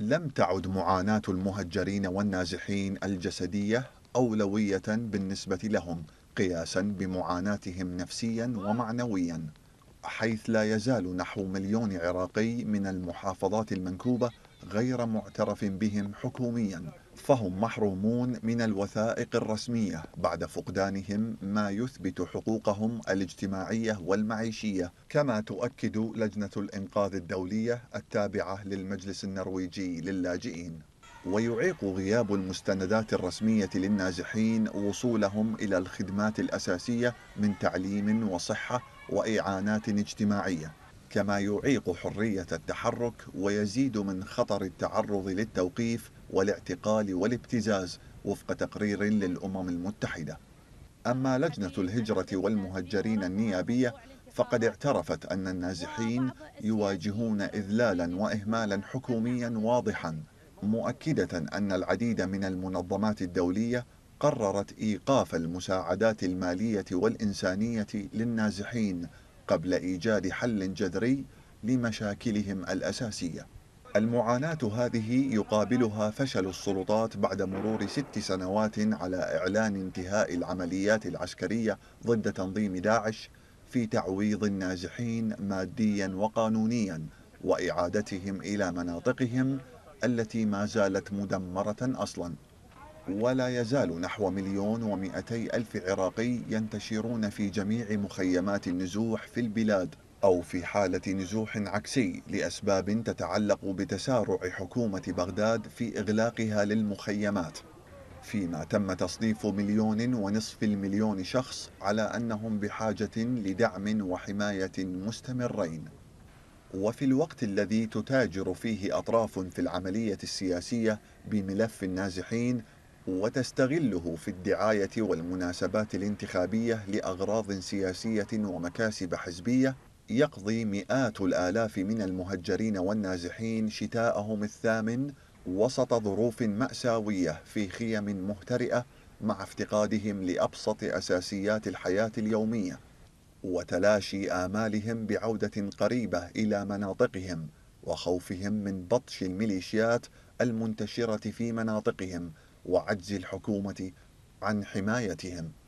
لم تعد معاناة المهجرين والنازحين الجسدية أولوية بالنسبة لهم قياسا بمعاناتهم نفسيا ومعنويا حيث لا يزال نحو مليون عراقي من المحافظات المنكوبة غير معترف بهم حكوميا فهم محرومون من الوثائق الرسمية بعد فقدانهم ما يثبت حقوقهم الاجتماعية والمعيشية كما تؤكد لجنة الإنقاذ الدولية التابعة للمجلس النرويجي للاجئين ويعيق غياب المستندات الرسمية للنازحين وصولهم إلى الخدمات الأساسية من تعليم وصحة وإعانات اجتماعية كما يعيق حرية التحرك ويزيد من خطر التعرض للتوقيف والاعتقال والابتزاز وفق تقرير للأمم المتحدة أما لجنة الهجرة والمهجرين النيابية فقد اعترفت أن النازحين يواجهون إذلالا وإهمالا حكوميا واضحا مؤكدة أن العديد من المنظمات الدولية قررت إيقاف المساعدات المالية والإنسانية للنازحين قبل إيجاد حل جذري لمشاكلهم الأساسية المعاناة هذه يقابلها فشل السلطات بعد مرور ست سنوات على إعلان انتهاء العمليات العسكرية ضد تنظيم داعش في تعويض النازحين ماديا وقانونيا وإعادتهم إلى مناطقهم التي ما زالت مدمرة أصلا ولا يزال نحو مليون ومئتي ألف عراقي ينتشرون في جميع مخيمات النزوح في البلاد أو في حالة نزوح عكسي لأسباب تتعلق بتسارع حكومة بغداد في إغلاقها للمخيمات فيما تم تصنيف مليون ونصف المليون شخص على أنهم بحاجة لدعم وحماية مستمرين وفي الوقت الذي تتاجر فيه أطراف في العملية السياسية بملف النازحين وتستغله في الدعاية والمناسبات الانتخابية لأغراض سياسية ومكاسب حزبية يقضي مئات الآلاف من المهجرين والنازحين شتاءهم الثامن وسط ظروف مأساوية في خيم مهترئة مع افتقادهم لأبسط أساسيات الحياة اليومية وتلاشي آمالهم بعودة قريبة إلى مناطقهم وخوفهم من بطش الميليشيات المنتشرة في مناطقهم وعجز الحكومة عن حمايتهم